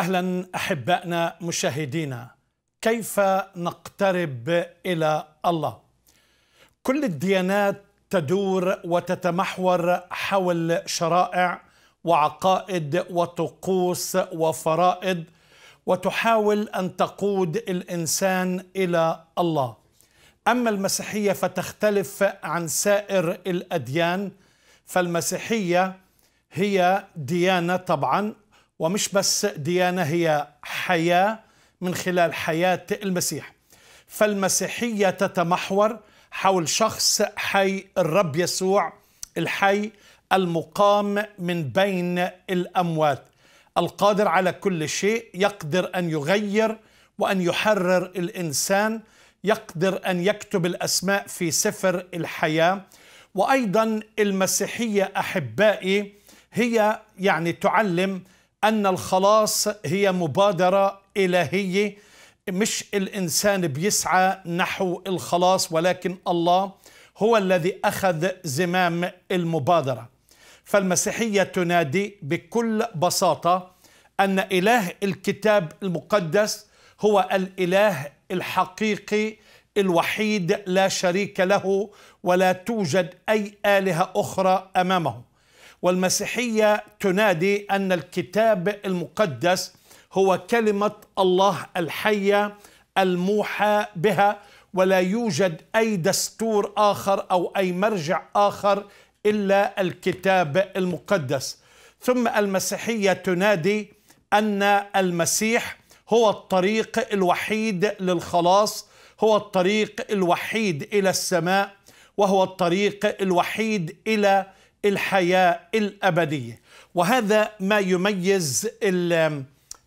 اهلا احبائنا مشاهدينا كيف نقترب الى الله كل الديانات تدور وتتمحور حول شرائع وعقائد وطقوس وفرائض وتحاول ان تقود الانسان الى الله اما المسيحيه فتختلف عن سائر الاديان فالمسيحيه هي ديانه طبعا ومش بس ديانة هي حياة من خلال حياة المسيح فالمسيحية تتمحور حول شخص حي الرب يسوع الحي المقام من بين الأموات القادر على كل شيء يقدر أن يغير وأن يحرر الإنسان يقدر أن يكتب الأسماء في سفر الحياة وأيضا المسيحية أحبائي هي يعني تعلم أن الخلاص هي مبادرة إلهية مش الإنسان بيسعى نحو الخلاص ولكن الله هو الذي أخذ زمام المبادرة فالمسيحية تنادي بكل بساطة أن إله الكتاب المقدس هو الإله الحقيقي الوحيد لا شريك له ولا توجد أي آلهة أخرى أمامه والمسيحية تنادي أن الكتاب المقدس هو كلمة الله الحية الموحى بها ولا يوجد أي دستور آخر أو أي مرجع آخر إلا الكتاب المقدس ثم المسيحية تنادي أن المسيح هو الطريق الوحيد للخلاص هو الطريق الوحيد إلى السماء وهو الطريق الوحيد إلى الحياه الابديه وهذا ما يميز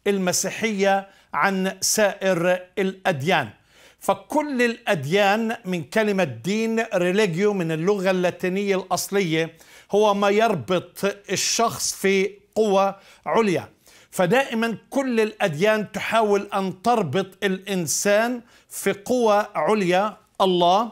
المسيحيه عن سائر الاديان فكل الاديان من كلمه دين ريليجيو من اللغه اللاتينيه الاصليه هو ما يربط الشخص في قوه عليا فدائما كل الاديان تحاول ان تربط الانسان في قوه عليا الله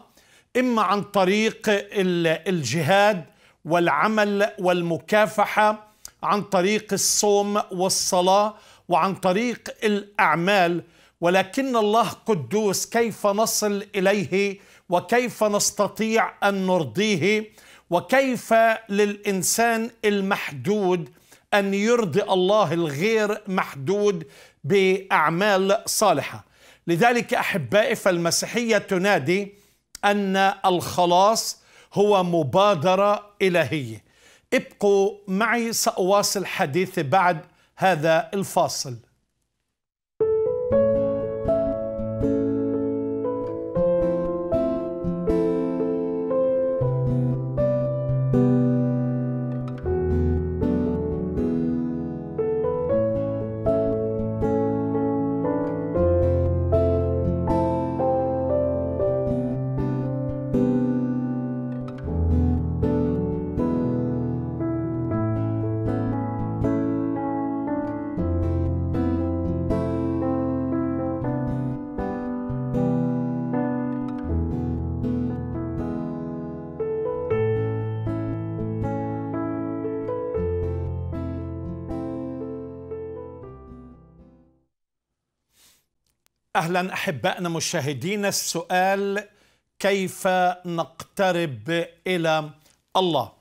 اما عن طريق الجهاد والعمل والمكافحه عن طريق الصوم والصلاه وعن طريق الاعمال ولكن الله قدوس كيف نصل اليه وكيف نستطيع ان نرضيه وكيف للانسان المحدود ان يرضي الله الغير محدود باعمال صالحه لذلك احبائي فالمسيحيه تنادي ان الخلاص هو مبادرة إلهية ابقوا معي سأواصل حديثي بعد هذا الفاصل اهلا احبائنا مشاهدينا السؤال كيف نقترب الى الله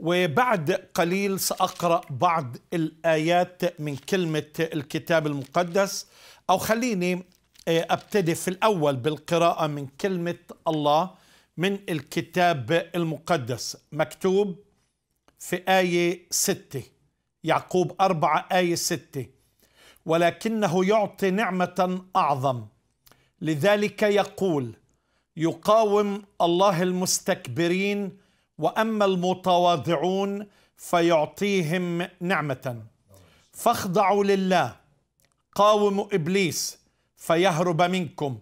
وبعد قليل ساقرا بعض الايات من كلمه الكتاب المقدس او خليني آه، ابتدي في الاول بالقراءه من كلمه الله من الكتاب المقدس مكتوب في ايه 6 يعقوب 4 ايه 6 ولكنه يعطي نعمة أعظم لذلك يقول يقاوم الله المستكبرين وأما المتواضعون فيعطيهم نعمة فاخضعوا لله قاوموا إبليس فيهرب منكم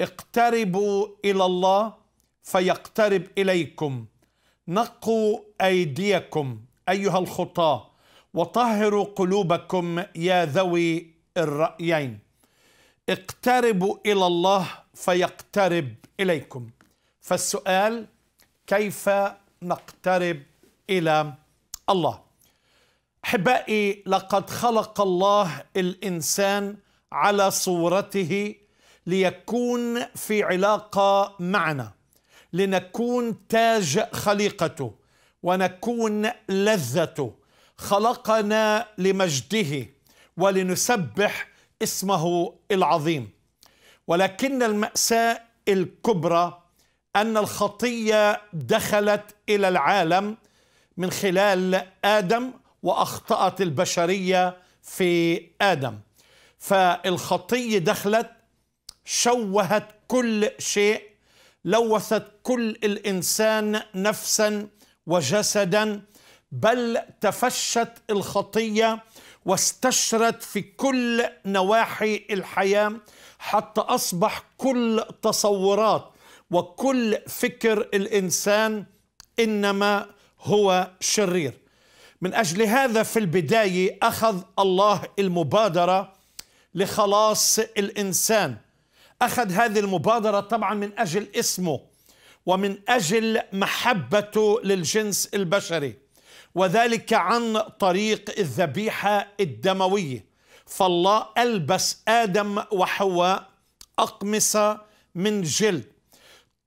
اقتربوا إلى الله فيقترب إليكم نقوا أيديكم أيها الخطاه وطهروا قلوبكم يا ذوي الرأيين اقتربوا إلى الله فيقترب إليكم فالسؤال كيف نقترب إلى الله أحبائي لقد خلق الله الإنسان على صورته ليكون في علاقة معنا لنكون تاج خليقته ونكون لذته خلقنا لمجده ولنسبح اسمه العظيم ولكن المأساة الكبرى أن الخطية دخلت إلى العالم من خلال آدم وأخطأت البشرية في آدم فالخطية دخلت شوهت كل شيء لوثت كل الإنسان نفسا وجسدا بل تفشت الخطيه واستشرت في كل نواحي الحياه حتى اصبح كل تصورات وكل فكر الانسان انما هو شرير من اجل هذا في البدايه اخذ الله المبادره لخلاص الانسان اخذ هذه المبادره طبعا من اجل اسمه ومن اجل محبته للجنس البشري وذلك عن طريق الذبيحة الدموية فالله ألبس آدم وحواء أقمصة من جلد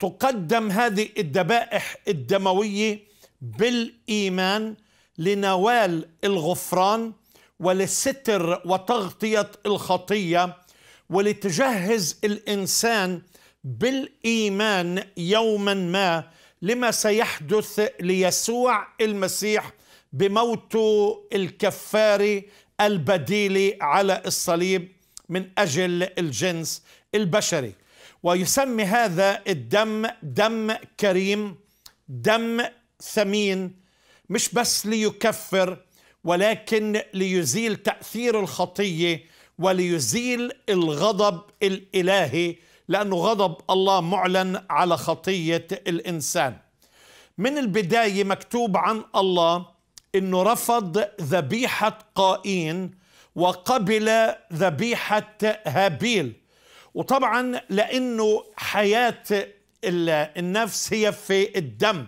تقدم هذه الذبائح الدموية بالإيمان لنوال الغفران ولستر وتغطية الخطية ولتجهز الإنسان بالإيمان يوما ما لما سيحدث ليسوع المسيح بموته الكفاري البديلي على الصليب من اجل الجنس البشري ويسمي هذا الدم دم كريم دم ثمين مش بس ليكفر ولكن ليزيل تاثير الخطيه وليزيل الغضب الالهي لأنه غضب الله معلن على خطية الإنسان من البداية مكتوب عن الله أنه رفض ذبيحة قائين وقبل ذبيحة هابيل وطبعا لأنه حياة النفس هي في الدم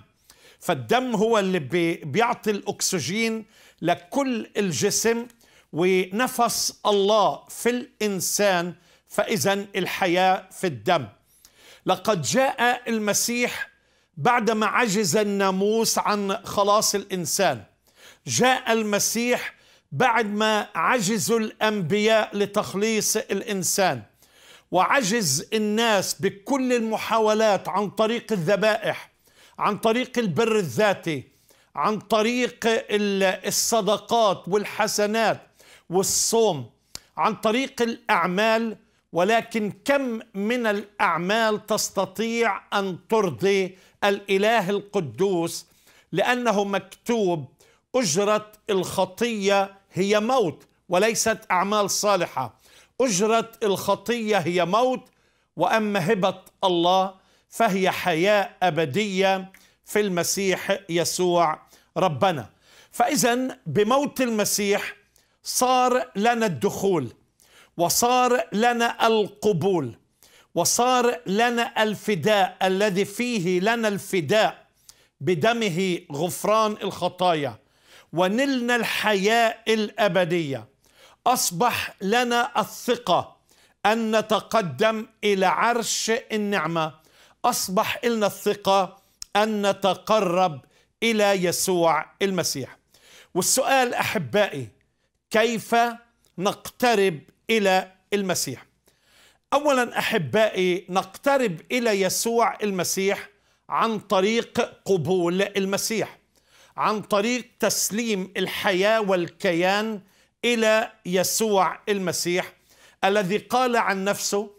فالدم هو اللي بيعطي الأكسجين لكل الجسم ونفس الله في الإنسان فإذا الحياة في الدم لقد جاء المسيح بعدما عجز الناموس عن خلاص الإنسان جاء المسيح بعد ما عجز الأنبياء لتخليص الإنسان وعجز الناس بكل المحاولات عن طريق الذبائح عن طريق البر الذاتي عن طريق الصدقات والحسنات والصوم عن طريق الأعمال ولكن كم من الاعمال تستطيع ان ترضي الاله القدوس لانه مكتوب اجره الخطيه هي موت وليست اعمال صالحه اجره الخطيه هي موت واما هبه الله فهي حياه ابديه في المسيح يسوع ربنا فاذا بموت المسيح صار لنا الدخول وصار لنا القبول وصار لنا الفداء الذي فيه لنا الفداء بدمه غفران الخطايا ونلنا الحياة الأبدية أصبح لنا الثقة أن نتقدم إلى عرش النعمة أصبح لنا الثقة أن نتقرب إلى يسوع المسيح والسؤال أحبائي كيف نقترب إلى المسيح أولا أحبائي نقترب إلى يسوع المسيح عن طريق قبول المسيح عن طريق تسليم الحياة والكيان إلى يسوع المسيح الذي قال عن نفسه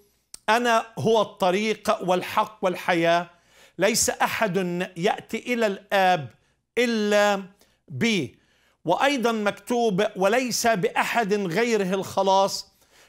أنا هو الطريق والحق والحياة ليس أحد يأتي إلى الآب إلا بي وأيضا مكتوب وليس بأحد غيره الخلاص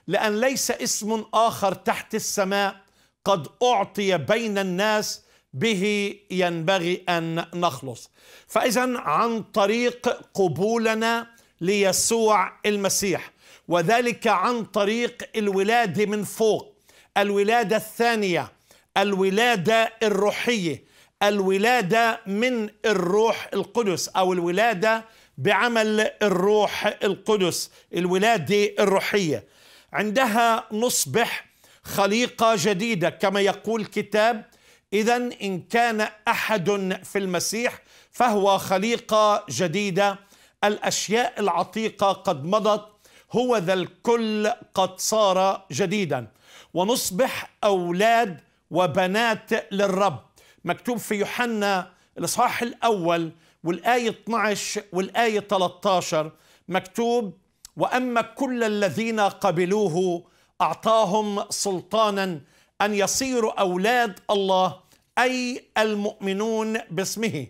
لأن ليس اسم آخر تحت السماء قد أعطي بين الناس به ينبغي أن نخلص فإذا عن طريق قبولنا ليسوع المسيح وذلك عن طريق الولادة من فوق الولادة الثانية الولادة الروحية الولادة من الروح القدس أو الولادة بعمل الروح القدس الولادة الروحية عندها نصبح خليقه جديده كما يقول الكتاب اذا ان كان احد في المسيح فهو خليقه جديده الاشياء العتيقه قد مضت هو ذا الكل قد صار جديدا ونصبح اولاد وبنات للرب مكتوب في يوحنا الاصحاح الاول والايه 12 والايه 13 مكتوب واما كل الذين قبلوه اعطاهم سلطانا ان يصيروا اولاد الله اي المؤمنون باسمه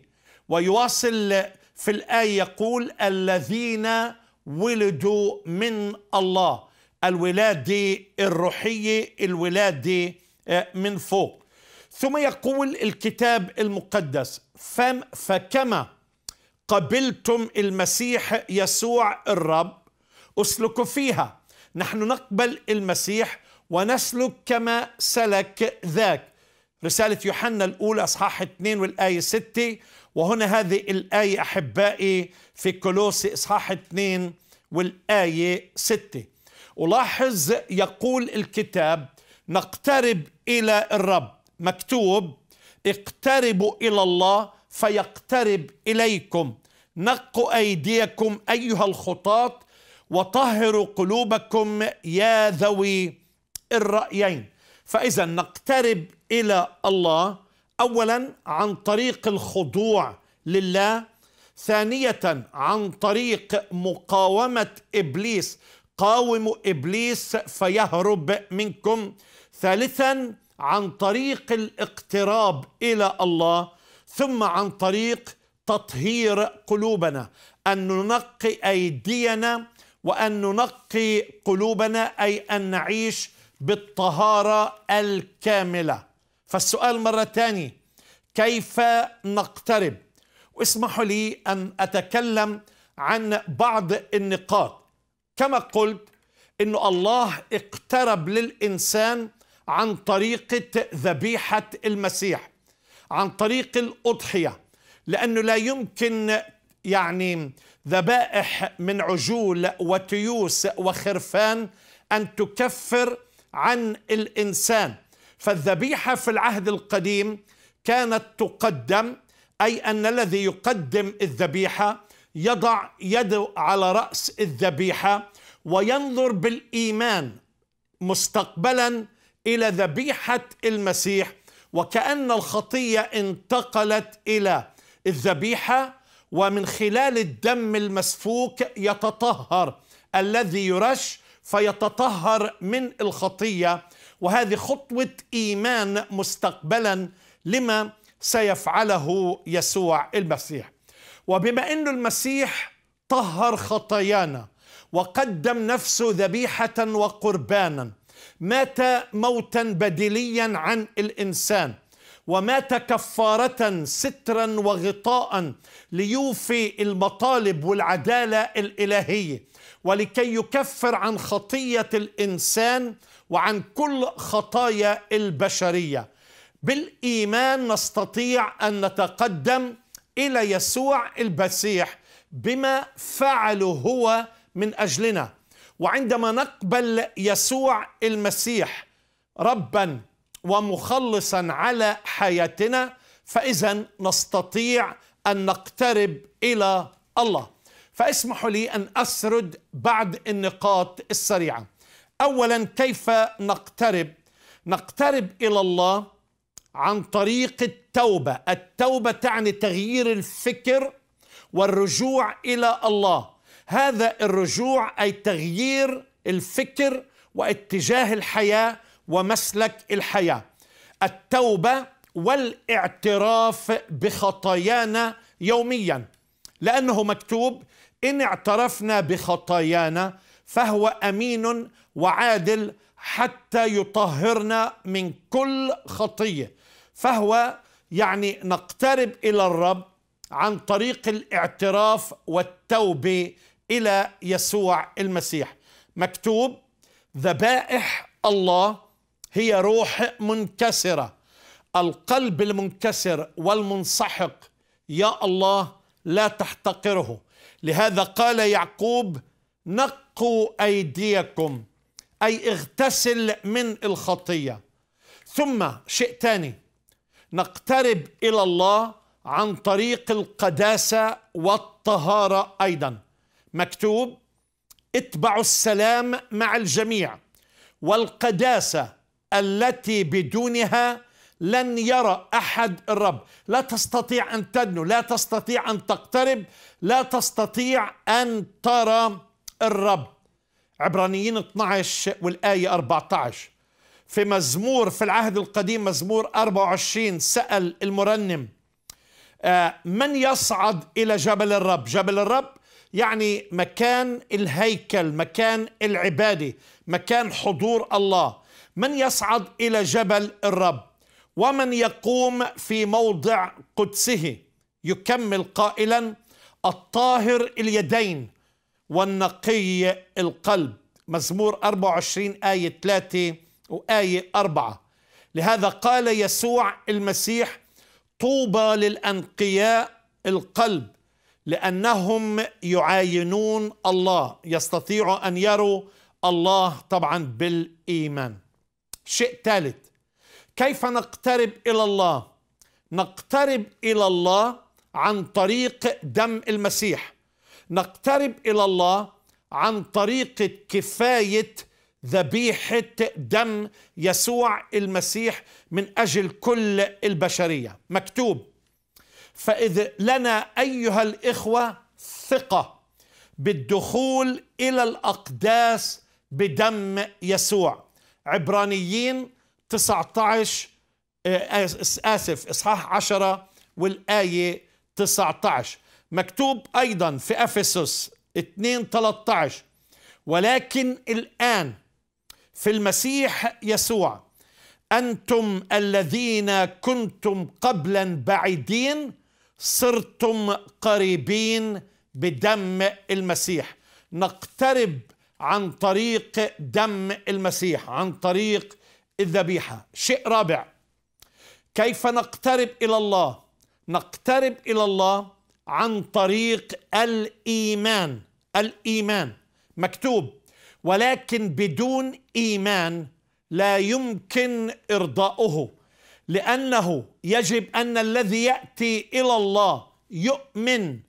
ويواصل في الايه يقول الذين ولدوا من الله الولاده الروحيه الولاده آه، من فوق ثم يقول الكتاب المقدس فكما قبلتم المسيح يسوع الرب اسلكوا فيها نحن نقبل المسيح ونسلك كما سلك ذاك رسالة يوحنا الأولى أصحاح 2 والآية 6 وهنا هذه الآية أحبائي في كولوسي إصحاح 2 والآية 6 ألاحظ يقول الكتاب نقترب إلى الرب مكتوب اقتربوا إلى الله فيقترب إليكم نقوا أيديكم أيها الخطاة وطهروا قلوبكم يا ذوي الرأيين فإذا نقترب إلى الله أولا عن طريق الخضوع لله ثانية عن طريق مقاومة إبليس قاوموا إبليس فيهرب منكم ثالثا عن طريق الاقتراب إلى الله ثم عن طريق تطهير قلوبنا أن ننقي أيدينا وأن ننقي قلوبنا أي أن نعيش بالطهارة الكاملة فالسؤال مرة ثانيه كيف نقترب واسمحوا لي أن أتكلم عن بعض النقاط كما قلت أن الله اقترب للإنسان عن طريقة ذبيحة المسيح عن طريق الأضحية لأنه لا يمكن يعني ذبائح من عجول وتيوس وخرفان أن تكفر عن الإنسان فالذبيحة في العهد القديم كانت تقدم أي أن الذي يقدم الذبيحة يضع يده على رأس الذبيحة وينظر بالإيمان مستقبلا إلى ذبيحة المسيح وكأن الخطية انتقلت إلى الذبيحة ومن خلال الدم المسفوك يتطهر الذي يرش فيتطهر من الخطيه وهذه خطوه ايمان مستقبلا لما سيفعله يسوع المسيح وبما انه المسيح طهر خطايانا وقدم نفسه ذبيحه وقربانا مات موتا بديليا عن الانسان ومات كفارة سترا وغطاء ليوفي المطالب والعدالة الإلهية ولكي يكفر عن خطية الإنسان وعن كل خطايا البشرية بالإيمان نستطيع أن نتقدم إلى يسوع المسيح بما فعله هو من أجلنا وعندما نقبل يسوع المسيح ربا ومخلصا على حياتنا فاذا نستطيع ان نقترب الى الله فاسمحوا لي ان اسرد بعض النقاط السريعه اولا كيف نقترب نقترب الى الله عن طريق التوبه التوبه تعني تغيير الفكر والرجوع الى الله هذا الرجوع اي تغيير الفكر واتجاه الحياه ومسلك الحياه التوبه والاعتراف بخطايانا يوميا لانه مكتوب ان اعترفنا بخطايانا فهو امين وعادل حتى يطهرنا من كل خطيه فهو يعني نقترب الى الرب عن طريق الاعتراف والتوبه الى يسوع المسيح مكتوب ذبائح الله هي روح منكسرة القلب المنكسر والمنسحق يا الله لا تحتقره لهذا قال يعقوب نقوا أيديكم أي اغتسل من الخطية ثم شيء ثاني نقترب إلى الله عن طريق القداسة والطهارة أيضا مكتوب اتبعوا السلام مع الجميع والقداسة التي بدونها لن يرى احد الرب لا تستطيع ان تدنو لا تستطيع ان تقترب لا تستطيع ان ترى الرب عبرانيين 12 والايه 14 في مزمور في العهد القديم مزمور 24 سال المرنم آه، من يصعد الى جبل الرب جبل الرب يعني مكان الهيكل مكان العباده مكان حضور الله من يصعد إلى جبل الرب ومن يقوم في موضع قدسه يكمل قائلا الطاهر اليدين والنقي القلب مزمور 24 آية 3 وآية 4 لهذا قال يسوع المسيح طوبى للأنقياء القلب لأنهم يعاينون الله يستطيعوا أن يروا الله طبعا بالإيمان شيء ثالث كيف نقترب الى الله نقترب الى الله عن طريق دم المسيح نقترب الى الله عن طريق كفايه ذبيحه دم يسوع المسيح من اجل كل البشريه مكتوب فاذ لنا ايها الاخوه ثقه بالدخول الى الاقداس بدم يسوع عبرانيين 19 آه، آسف إصحاح 10 والآية 19 مكتوب أيضا في أفسس 2 13 ولكن الآن في المسيح يسوع أنتم الذين كنتم قبلا بعيدين صرتم قريبين بدم المسيح نقترب عن طريق دم المسيح عن طريق الذبيحه شيء رابع كيف نقترب الى الله نقترب الى الله عن طريق الايمان الايمان مكتوب ولكن بدون ايمان لا يمكن ارضاؤه لانه يجب ان الذي ياتي الى الله يؤمن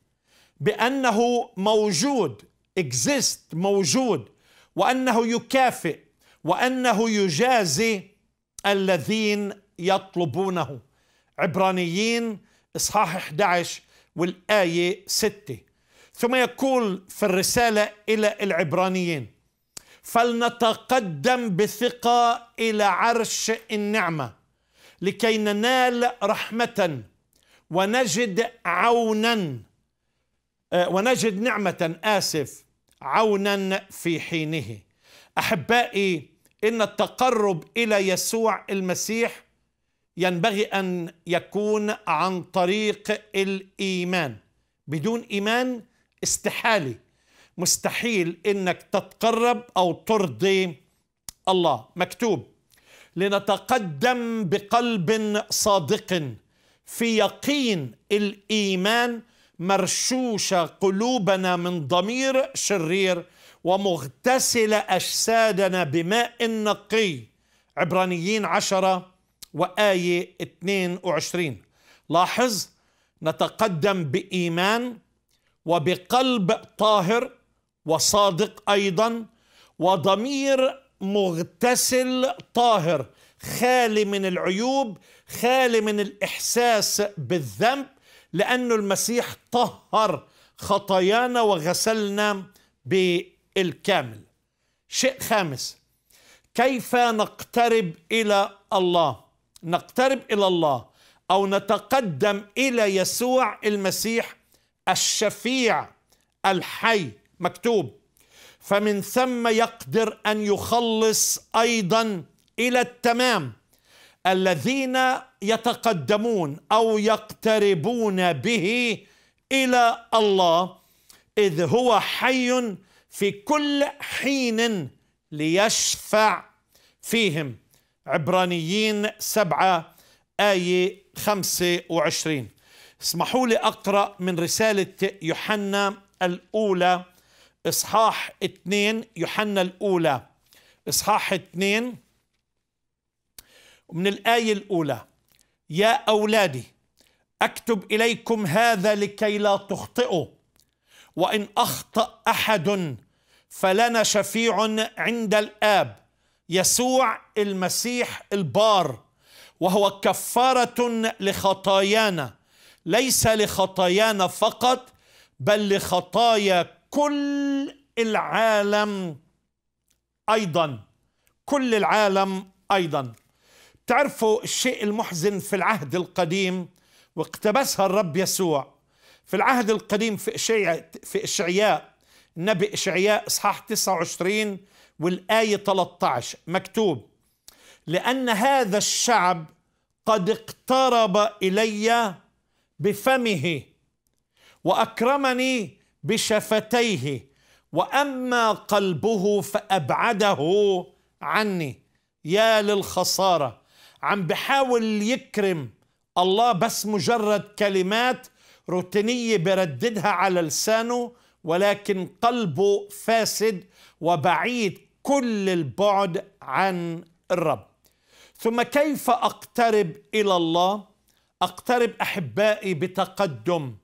بانه موجود exist موجود وأنه يكافئ وأنه يجازي الذين يطلبونه عبرانيين إصحاح 11 والآية 6 ثم يقول في الرسالة إلى العبرانيين فلنتقدم بثقة إلى عرش النعمة لكي ننال رحمة ونجد عونا آه، ونجد نعمة آسف عونا في حينه أحبائي إن التقرب إلى يسوع المسيح ينبغي أن يكون عن طريق الإيمان بدون إيمان استحالي مستحيل إنك تتقرب أو ترضي الله مكتوب لنتقدم بقلب صادق في يقين الإيمان مرشوشه قلوبنا من ضمير شرير ومغتسله اجسادنا بماء نقي عبرانيين عشره وايه 22 لاحظ نتقدم بايمان وبقلب طاهر وصادق ايضا وضمير مغتسل طاهر خالي من العيوب خالي من الاحساس بالذنب لأنه المسيح طهر خطايانا وغسلنا بالكامل شيء خامس كيف نقترب إلى الله نقترب إلى الله أو نتقدم إلى يسوع المسيح الشفيع الحي مكتوب فمن ثم يقدر أن يخلص أيضا إلى التمام الذين يتقدمون او يقتربون به الى الله اذ هو حي في كل حين ليشفع فيهم عبرانيين سبعة آية خمسة وعشرين اسمحوا لي أقرأ من رسالة يوحنا الأولى إصحاح اثنين يوحنا الأولى إصحاح اثنين من الآية الأولى يا أولادي أكتب إليكم هذا لكي لا تخطئوا وإن أخطأ أحد فلنا شفيع عند الآب يسوع المسيح البار وهو كفارة لخطايانا ليس لخطايانا فقط بل لخطايا كل العالم أيضا كل العالم أيضا تعرفوا الشيء المحزن في العهد القديم واقتبسها الرب يسوع في العهد القديم في إشعياء في إشعياء نبي إشعياء إصحاح 29 والآية 13 مكتوب لأن هذا الشعب قد اقترب إلي بفمه وأكرمني بشفتيه وأما قلبه فأبعده عني يا للخسارة عم بحاول يكرم الله بس مجرد كلمات روتينية برددها على لسانه ولكن قلبه فاسد وبعيد كل البعد عن الرب ثم كيف أقترب إلى الله أقترب أحبائي بتقدم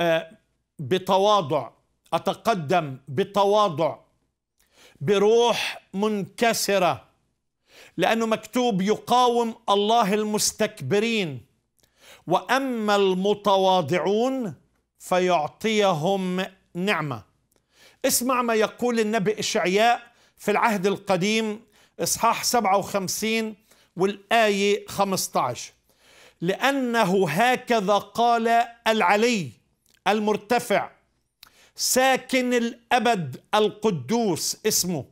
آه، بتواضع أتقدم بتواضع بروح منكسره لأنه مكتوب يقاوم الله المستكبرين وأما المتواضعون فيعطيهم نعمة اسمع ما يقول النبي إشعياء في العهد القديم إصحاح 57 والآية 15 لأنه هكذا قال العلي المرتفع ساكن الأبد القدوس اسمه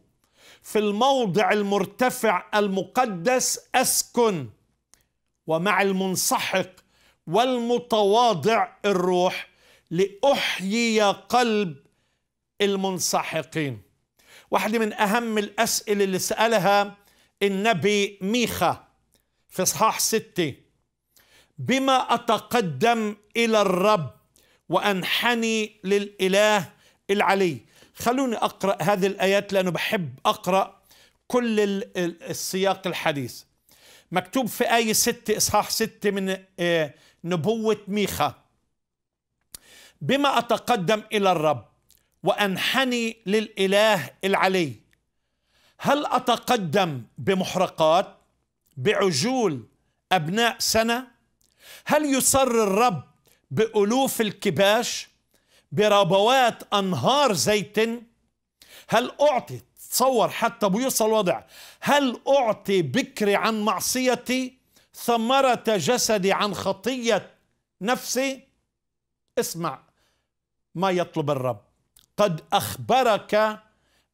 في الموضع المرتفع المقدس اسكن ومع المنسحق والمتواضع الروح لاحيي قلب المنسحقين واحده من اهم الاسئله اللي سالها النبي ميخا في اصحاح سته بما اتقدم الى الرب وانحني للاله العلي خلوني أقرأ هذه الآيات لأنه بحب أقرأ كل السياق الحديث مكتوب في آية 6 إصحاح 6 من آه، نبوة ميخا بما أتقدم إلى الرب وأنحني للإله العلي هل أتقدم بمحرقات بعجول أبناء سنة هل يصر الرب بألوف الكباش بربوات أنهار زيت هل أعطي تصور حتى بيوصل الوضع هل أعطي بكري عن معصيتي ثمرة جسدي عن خطية نفسي اسمع ما يطلب الرب قد أخبرك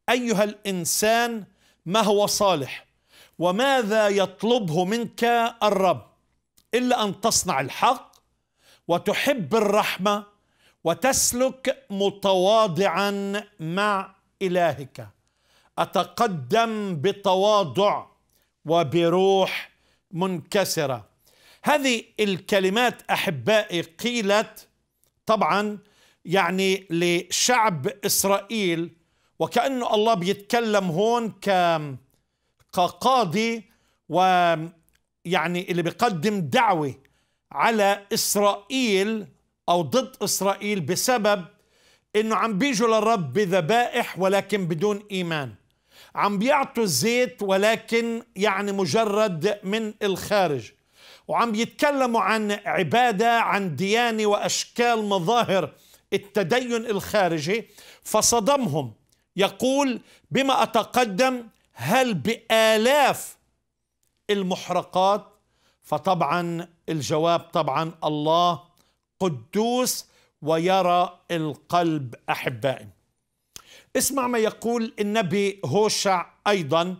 أيها الإنسان ما هو صالح وماذا يطلبه منك الرب إلا أن تصنع الحق وتحب الرحمة وتسلك متواضعا مع الهك اتقدم بتواضع وبروح منكسره هذه الكلمات احبائي قيلت طبعا يعني لشعب اسرائيل وكانه الله بيتكلم هون كقاضي ويعني اللي بيقدم دعوه على اسرائيل أو ضد إسرائيل بسبب إنه عم بيجوا للرب بذبائح ولكن بدون إيمان عم بيعطوا الزيت ولكن يعني مجرد من الخارج وعم يتكلموا عن عبادة عن ديانة وأشكال مظاهر التدين الخارجي فصدمهم يقول بما أتقدم هل بآلاف المحرقات فطبعا الجواب طبعا الله قدوس ويرى القلب احبائي اسمع ما يقول النبي هوشع ايضا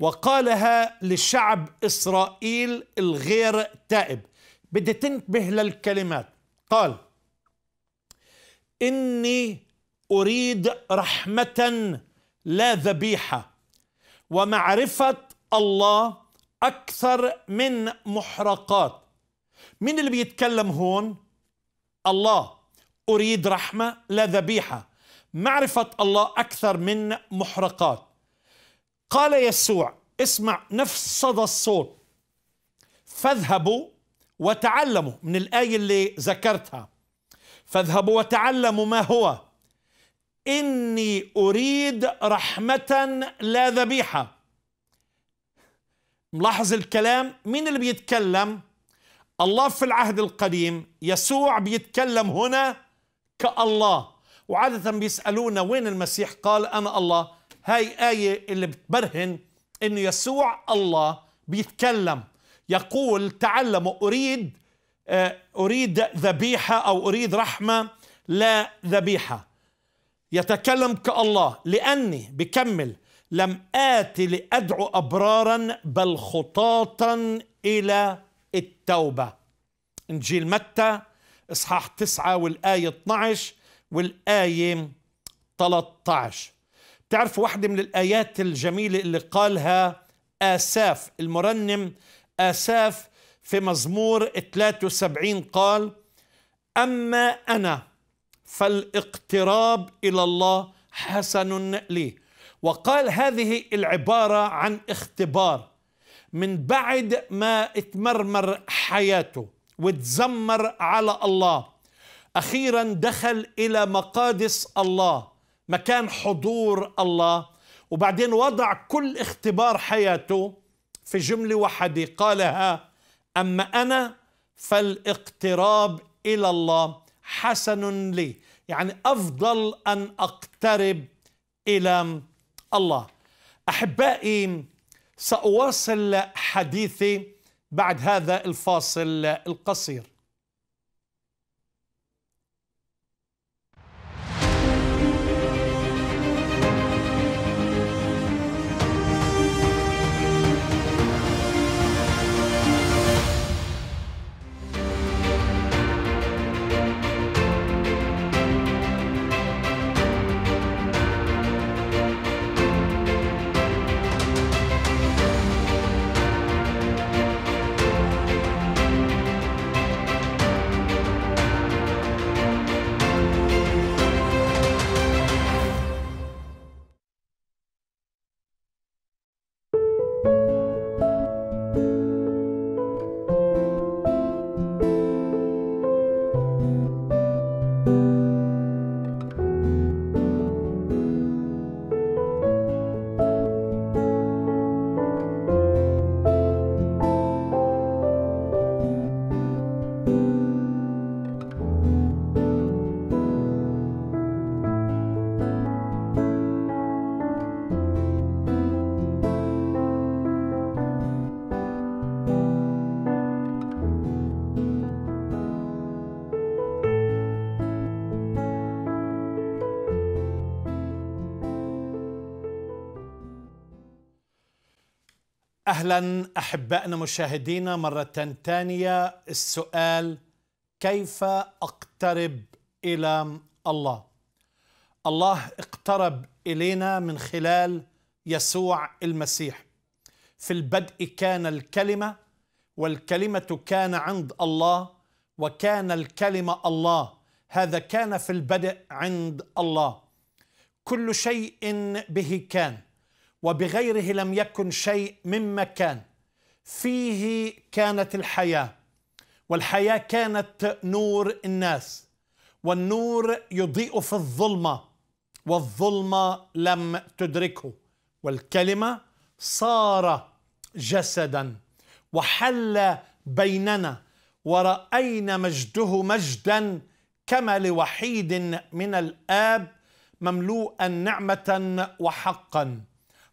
وقالها لشعب اسرائيل الغير تائب بدي تنتبه للكلمات قال اني اريد رحمه لا ذبيحه ومعرفه الله اكثر من محرقات مين اللي بيتكلم هون الله أريد رحمة لا ذبيحة معرفة الله أكثر من محرقات قال يسوع اسمع نفس صدى الصوت فاذهبوا وتعلموا من الآية اللي ذكرتها فاذهبوا وتعلموا ما هو إني أريد رحمة لا ذبيحة ملاحظ الكلام مين اللي بيتكلم؟ الله في العهد القديم يسوع بيتكلم هنا كالله وعادة بيسألونا وين المسيح قال أنا الله هاي آية اللي بتبرهن إنه يسوع الله بيتكلم يقول تعلموا أريد آه، أريد ذبيحة أو أريد رحمة لا ذبيحة يتكلم كالله لأني بكمل لم آتي لأدعو أبرارا بل خطاطا إلى التوبة إنجيل متى إصحاح 9 والآية 12 والآية 13 تعرف واحدة من الآيات الجميلة اللي قالها آساف المرنم آساف في مزمور 73 قال أما أنا فالاقتراب إلى الله حسن لي وقال هذه العبارة عن اختبار من بعد ما اتمرمر حياته وتزمر على الله أخيرا دخل إلى مقادس الله مكان حضور الله وبعدين وضع كل اختبار حياته في جملة واحدة قالها أما أنا فالاقتراب إلى الله حسن لي يعني أفضل أن أقترب إلى الله أحبائي سأواصل حديثي بعد هذا الفاصل القصير أهلا أحبائنا مشاهدينا مرة ثانية السؤال كيف أقترب إلى الله الله اقترب إلينا من خلال يسوع المسيح في البدء كان الكلمة والكلمة كان عند الله وكان الكلمة الله هذا كان في البدء عند الله كل شيء به كان وبغيره لم يكن شيء مما كان فيه كانت الحياه والحياه كانت نور الناس والنور يضيء في الظلمه والظلمه لم تدركه والكلمه صار جسدا وحل بيننا ورأينا مجده مجدا كما لوحيد من الآب مملوءا نعمة وحقا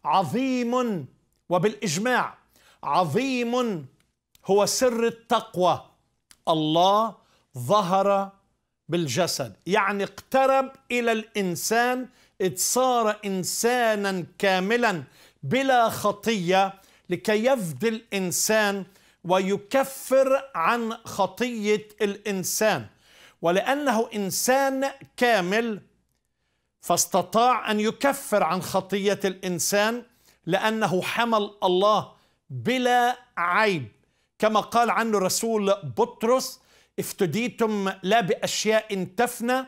عظيم وبالاجماع عظيم هو سر التقوى الله ظهر بالجسد يعني اقترب الى الانسان اذ صار انسانا كاملا بلا خطيه لكي يفدي الانسان ويكفر عن خطيه الانسان ولانه انسان كامل فاستطاع ان يكفر عن خطيه الانسان لانه حمل الله بلا عيب كما قال عنه رسول بطرس افتديتم لا باشياء تفنى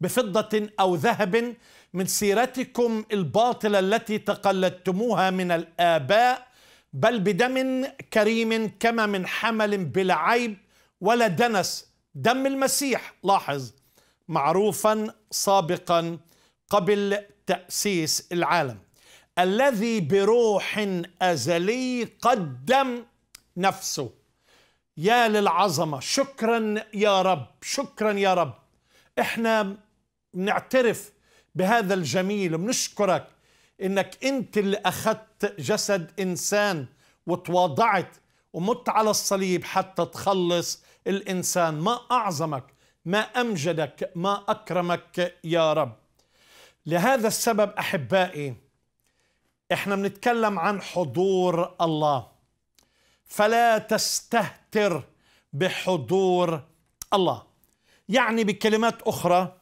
بفضه او ذهب من سيرتكم الباطله التي تقلدتموها من الاباء بل بدم كريم كما من حمل بلا عيب ولا دنس دم المسيح لاحظ معروفا سابقا قبل تأسيس العالم الذي بروح أزلي قدم نفسه يا للعظمة شكرا يا رب شكرا يا رب احنا بنعترف بهذا الجميل وبنشكرك انك انت اللي اخذت جسد انسان وتواضعت ومت على الصليب حتى تخلص الانسان ما اعظمك ما امجدك ما اكرمك يا رب لهذا السبب احبائي احنا بنتكلم عن حضور الله فلا تستهتر بحضور الله يعني بكلمات اخرى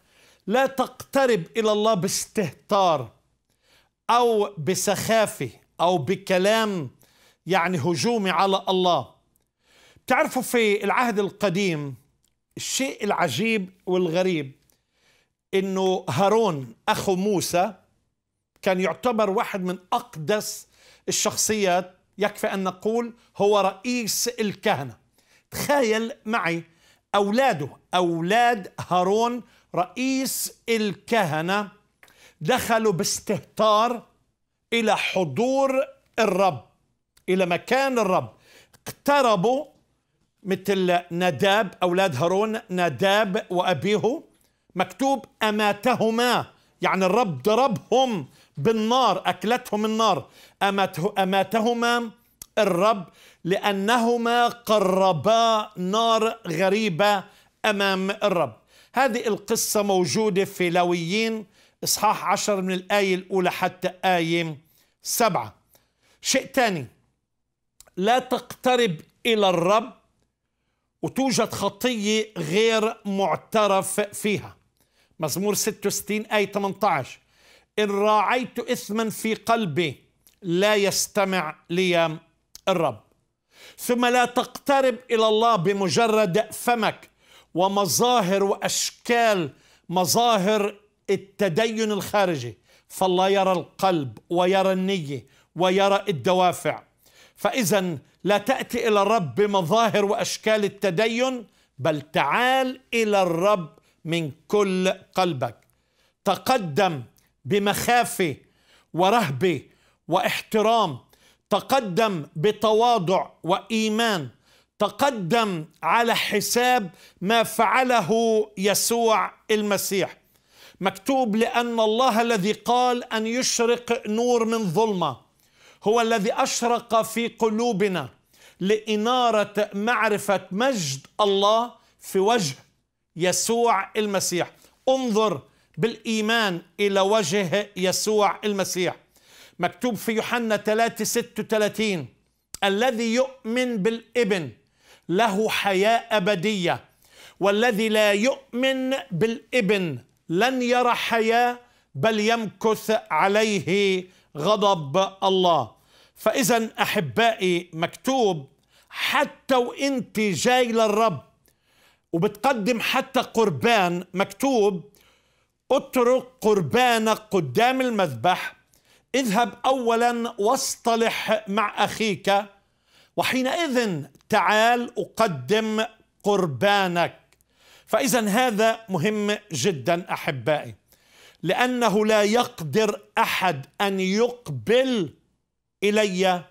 لا تقترب الى الله باستهتار او بسخافه او بكلام يعني هجومي على الله بتعرفوا في العهد القديم الشيء العجيب والغريب انه هارون اخو موسى كان يعتبر واحد من اقدس الشخصيات يكفي ان نقول هو رئيس الكهنه تخيل معي اولاده اولاد هارون رئيس الكهنه دخلوا باستهتار الى حضور الرب الى مكان الرب اقتربوا مثل نداب اولاد هارون نداب وابيه مكتوب أماتهما يعني الرب ضربهم بالنار أكلتهم النار أماته أماتهما الرب لأنهما قربا نار غريبة أمام الرب هذه القصة موجودة في لويين إصحاح عشر من الآية الأولى حتى آية سبعة شيء ثاني لا تقترب إلى الرب وتوجد خطية غير معترف فيها مزمور 66 آية 18 إن راعيت إثما في قلبي لا يستمع لي الرب ثم لا تقترب إلى الله بمجرد فمك ومظاهر وأشكال مظاهر التدين الخارجي فالله يرى القلب ويرى النية ويرى الدوافع فإذا لا تأتي إلى الرب بمظاهر وأشكال التدين بل تعال إلى الرب من كل قلبك تقدم بمخافه ورهبه واحترام تقدم بتواضع وايمان تقدم على حساب ما فعله يسوع المسيح مكتوب لان الله الذي قال ان يشرق نور من ظلمه هو الذي اشرق في قلوبنا لاناره معرفه مجد الله في وجه يسوع المسيح انظر بالإيمان إلى وجه يسوع المسيح مكتوب في يوحنا 3 36 الذي يؤمن بالابن له حياة أبدية والذي لا يؤمن بالابن لن يرى حياة بل يمكث عليه غضب الله فإذا أحبائي مكتوب حتى وإنت جاي للرب وبتقدم حتى قربان مكتوب اترك قربانك قدام المذبح اذهب اولا واصطلح مع اخيك وحينئذ تعال اقدم قربانك فاذا هذا مهم جدا احبائي لانه لا يقدر احد ان يقبل الي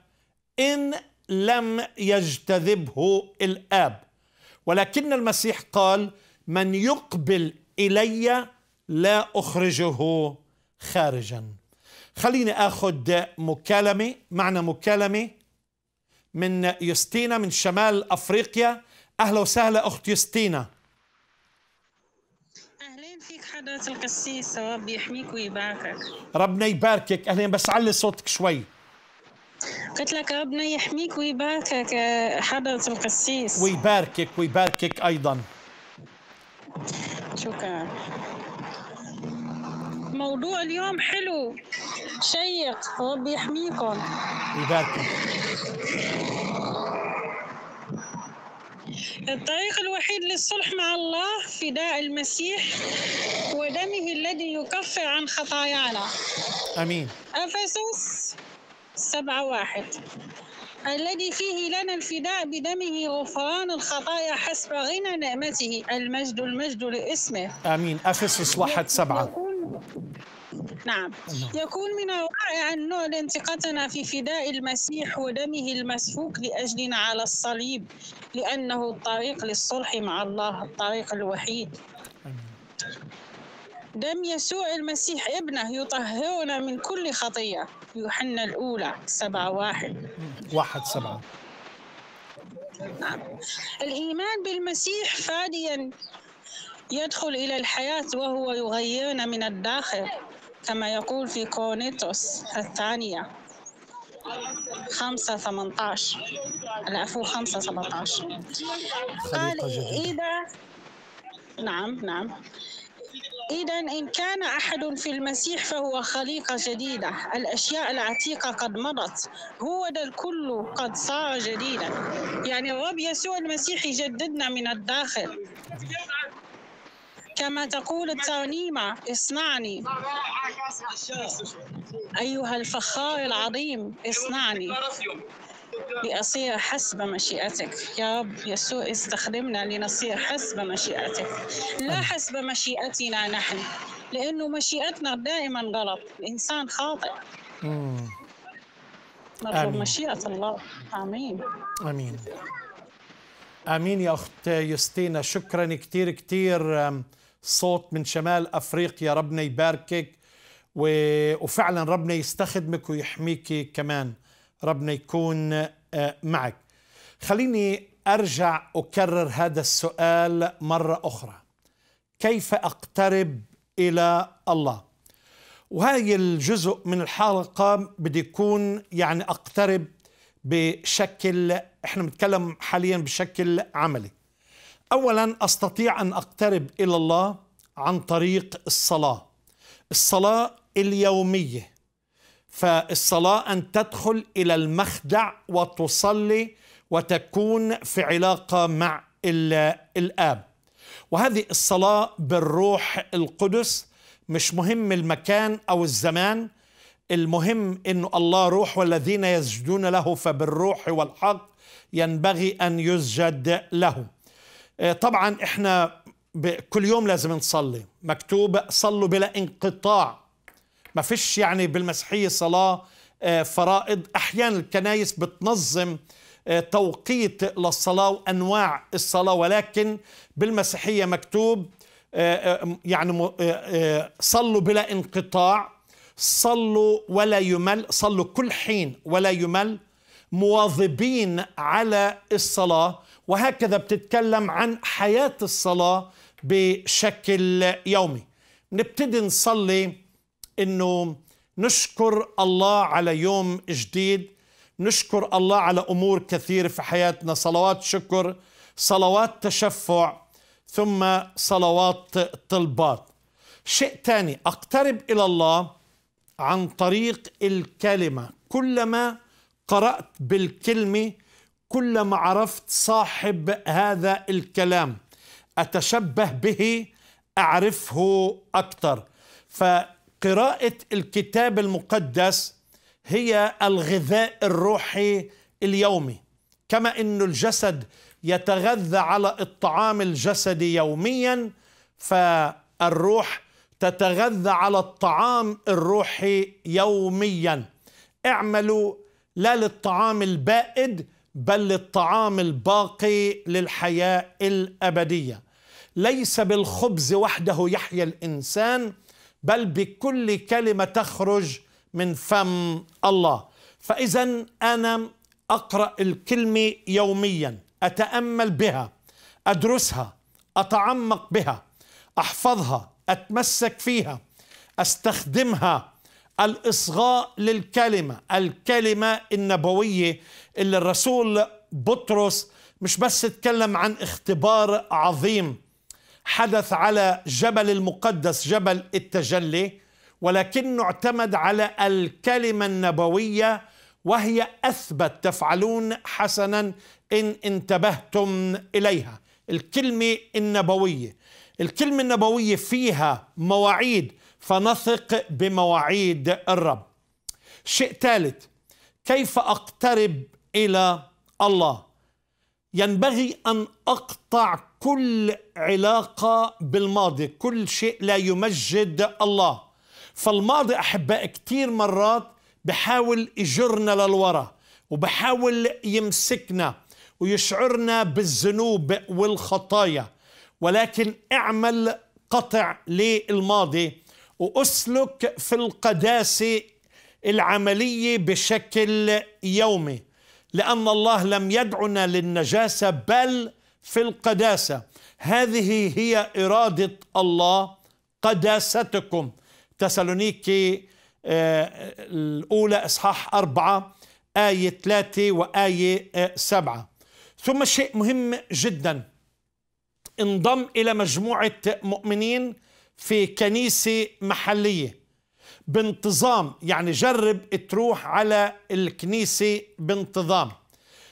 ان لم يجتذبه الاب ولكن المسيح قال من يقبل الي لا اخرجه خارجا خليني اخذ مكالمه معنا مكالمه من يوستينا من شمال افريقيا اهلا وسهلا اخت يوستينا اهلين فيك حضره القسيس ربي يحميك ويباركك ربنا يباركك اهلين بس علي صوتك شوي قلت لك ربنا يحميك ويباركك آه، حضرة القسيس ويباركك ويباركك أيضا شكرا موضوع اليوم حلو شيق ربي يحميكم ويباركك الطريق الوحيد للصلح مع الله فداء المسيح ودمه الذي يكفر عن خطايانا امين افسس سبعة واحد الذي فيه لنا الفداء بدمه غفران الخطايا حسب غنى نعمته المجد المجد لاسمه آمين أفسس واحد سبعة نعم يكون من الرائع أن نعلن ثقتنا في فداء المسيح ودمه المسفوك لأجلنا على الصليب لأنه الطريق للصلح مع الله الطريق الوحيد دم يسوع المسيح ابنه يطهرنا من كل خطية يوحنا الأولى سبعة واحد واحد سبعة نعم. الإيمان بالمسيح فاديا يدخل إلى الحياة وهو يغيرنا من الداخل كما يقول في كورنيتوس الثانية خمسة ثمنتاش العفو خمسة 17 قال إذا نعم نعم إذا إن كان أحد في المسيح فهو خليقة جديدة الأشياء العتيقة قد مضت هو ذا الكل قد صار جديدا يعني الرب يسوع المسيح يجددنا من الداخل كما تقول الترنيمة اصنعني أيها الفخار العظيم اصنعني لأصير حسب مشيئتك يا رب يسوع استخدمنا لنصير حسب مشيئتك لا حسب مشيئتنا نحن لأنه مشيئتنا دائما غلط الإنسان خاطئ نطلب مشيئة الله آمين آمين آمين يا أخت يستينا شكرا كثير كثير صوت من شمال أفريقيا ربنا يباركك و... وفعلا ربنا يستخدمك ويحميك كمان ربنا يكون آه، معك خليني ارجع اكرر هذا السؤال مره اخرى كيف اقترب الى الله وهاي الجزء من الحلقه بدي يكون يعني اقترب بشكل احنا بنتكلم حاليا بشكل عملي اولا استطيع ان اقترب الى الله عن طريق الصلاه الصلاه اليوميه فالصلاة أن تدخل إلى المخدع وتصلي وتكون في علاقة مع الآب وهذه الصلاة بالروح القدس مش مهم المكان أو الزمان المهم أن الله روح والذين يسجدون له فبالروح والحق ينبغي أن يسجد له آه، طبعا إحنا كل يوم لازم نصلي مكتوب صلوا بلا انقطاع ما فيش يعني بالمسيحيه صلاه آه، فرائض احيانا الكنايس بتنظم آه، توقيت للصلاه وانواع الصلاه ولكن بالمسيحيه مكتوب آه، يعني صلوا بلا انقطاع صلوا ولا يمل صلوا كل حين ولا يمل مواظبين على الصلاه وهكذا بتتكلم عن حياه الصلاه بشكل يومي نبتدي نصلي انه نشكر الله على يوم جديد نشكر الله على امور كثيره في حياتنا صلوات شكر صلوات تشفع ثم صلوات طلبات شيء ثاني اقترب الى الله عن طريق الكلمه كلما قرات بالكلمه كلما عرفت صاحب هذا الكلام اتشبه به اعرفه اكثر ف قراءة الكتاب المقدس هي الغذاء الروحي اليومي كما أن الجسد يتغذى على الطعام الجسدي يوميا فالروح تتغذى على الطعام الروحي يوميا اعملوا لا للطعام البائد بل للطعام الباقي للحياة الأبدية ليس بالخبز وحده يحيا الإنسان بل بكل كلمه تخرج من فم الله فاذا انا اقرا الكلمه يوميا اتامل بها ادرسها اتعمق بها احفظها اتمسك فيها استخدمها الاصغاء للكلمه الكلمه النبويه اللي الرسول بطرس مش بس تكلم عن اختبار عظيم حدث على جبل المقدس جبل التجلي ولكنه اعتمد على الكلمة النبوية وهي أثبت تفعلون حسنا إن انتبهتم إليها الكلمة النبوية الكلمة النبوية فيها مواعيد فنثق بمواعيد الرب شيء ثالث كيف أقترب إلى الله ينبغي أن أقطع كل علاقة بالماضي كل شيء لا يمجد الله فالماضي أحباء كثير مرات بحاول يجرنا للورا وبحاول يمسكنا ويشعرنا بالذنوب والخطايا ولكن اعمل قطع للماضي واسلك في القداسه العمليه بشكل يومي لأن الله لم يدعنا للنجاسة بل في القداسة هذه هي إرادة الله قداستكم تسالونيكي آه، الأولى إصحاح أربعة آية ثلاثة وآية آه، سبعة ثم شيء مهم جدا انضم إلى مجموعة مؤمنين في كنيسة محلية بانتظام يعني جرب تروح على الكنيسة بانتظام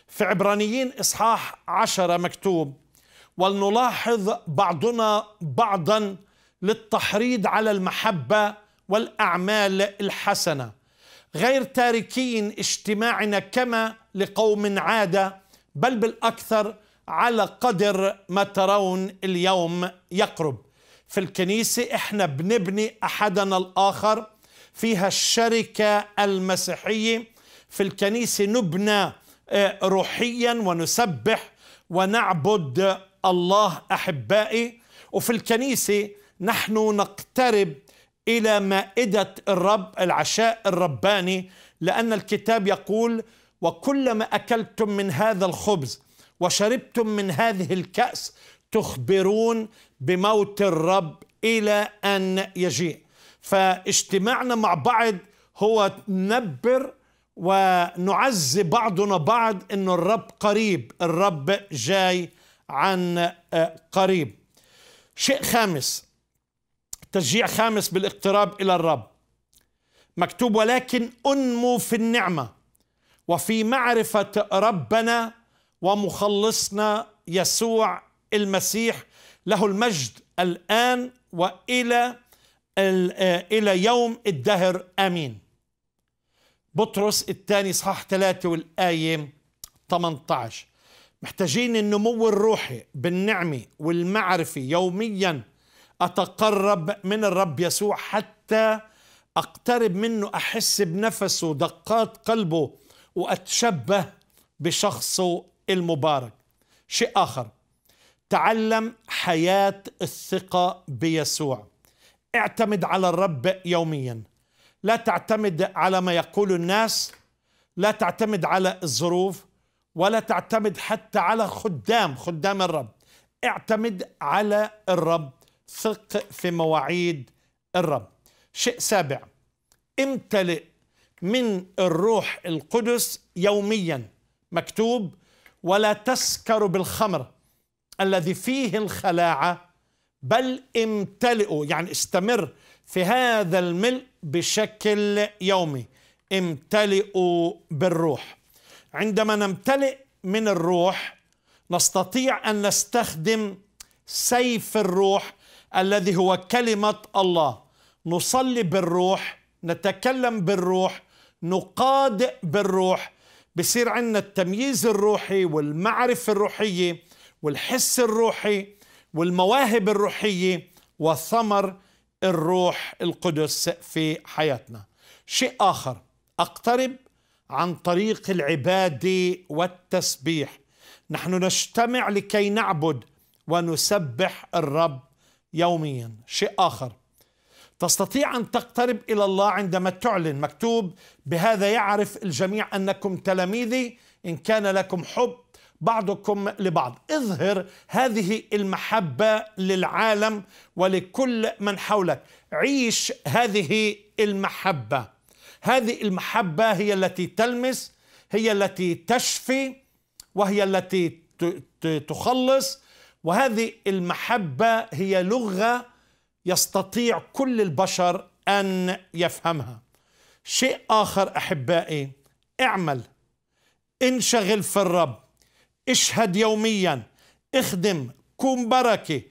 في عبرانيين إصحاح عشرة مكتوب ولنلاحظ بعضنا بعضا للتحريض على المحبة والأعمال الحسنة غير تاركين اجتماعنا كما لقوم عادة بل بالأكثر على قدر ما ترون اليوم يقرب في الكنيسة احنا بنبني أحدنا الآخر فيها الشركة المسيحية في الكنيسة نبنى آه، روحيا ونسبح ونعبد الله أحبائي وفي الكنيسة نحن نقترب إلى مائدة الرب العشاء الرباني لأن الكتاب يقول وكلما أكلتم من هذا الخبز وشربتم من هذه الكأس تخبرون بموت الرب إلى أن يجيء فاجتماعنا مع بعض هو نبر ونعزي بعضنا بعض انه الرب قريب الرب جاي عن آه، قريب شيء خامس تشجيع خامس بالاقتراب الى الرب مكتوب ولكن أنمو في النعمه وفي معرفه ربنا ومخلصنا يسوع المسيح له المجد الان والى آه، إلى يوم الدهر آمين بطرس الثاني صحاح 3 والآية 18 محتاجين النمو الروحي بالنعمة والمعرفة يوميا أتقرب من الرب يسوع حتى أقترب منه أحس بنفسه دقات قلبه وأتشبه بشخصه المبارك شيء آخر تعلم حياة الثقة بيسوع اعتمد على الرب يوميا لا تعتمد على ما يقول الناس لا تعتمد على الظروف ولا تعتمد حتى على خدام خدام الرب اعتمد على الرب ثق في مواعيد الرب شيء سابع امتلئ من الروح القدس يوميا مكتوب ولا تسكر بالخمر الذي فيه الخلاعه بل امتلئه يعني استمر في هذا الملء بشكل يومي امتلئوا بالروح عندما نمتلئ من الروح نستطيع ان نستخدم سيف الروح الذي هو كلمه الله نصلي بالروح نتكلم بالروح نقاد بالروح بصير عندنا التمييز الروحي والمعرفه الروحيه والحس الروحي والمواهب الروحيه وثمر الروح القدس في حياتنا شيء اخر اقترب عن طريق العباده والتسبيح نحن نجتمع لكي نعبد ونسبح الرب يوميا شيء اخر تستطيع ان تقترب الى الله عندما تعلن مكتوب بهذا يعرف الجميع انكم تلاميذي ان كان لكم حب بعضكم لبعض اظهر هذه المحبة للعالم ولكل من حولك عيش هذه المحبة هذه المحبة هي التي تلمس هي التي تشفي وهي التي تخلص وهذه المحبة هي لغة يستطيع كل البشر أن يفهمها شيء آخر أحبائي اعمل انشغل في الرب اشهد يوميا اخدم كون بركة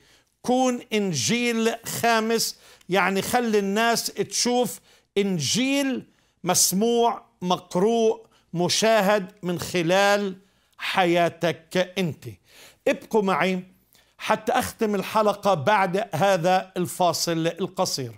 كون إنجيل خامس يعني خلي الناس تشوف إنجيل مسموع مقروء مشاهد من خلال حياتك أنت ابقوا معي حتى أختم الحلقة بعد هذا الفاصل القصير